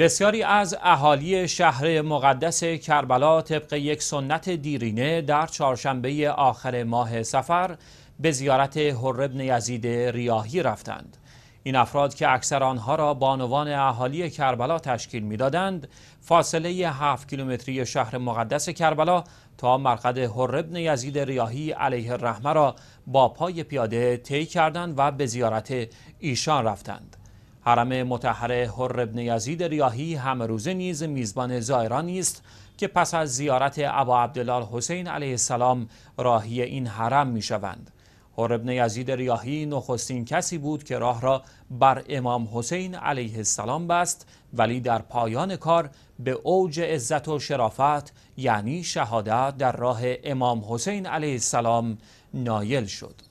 بسیاری از اهالی شهر مقدس کربلا طبق یک سنت دیرینه در چهارشنبه آخر ماه سفر به زیارت حر ابن یزید ریاهی رفتند این افراد که اکثر آنها را بانوان اهالی کربلا تشکیل میدادند فاصله 7 کیلومتری شهر مقدس کربلا تا مرقد حر ابن یزید ریاهی علیه الرحمه را با پای پیاده طی کردند و به زیارت ایشان رفتند حرم متحره حر ابن یزید ریاهی همه روزه نیز میزبان زائرانی است که پس از زیارت ابا عبدالله حسین علیه السلام راهی این حرم می شوند. حر ابن یزید ریاهی نخستین کسی بود که راه را بر امام حسین علیه السلام بست ولی در پایان کار به اوج عزت و شرافت یعنی شهادت در راه امام حسین علیه السلام نایل شد.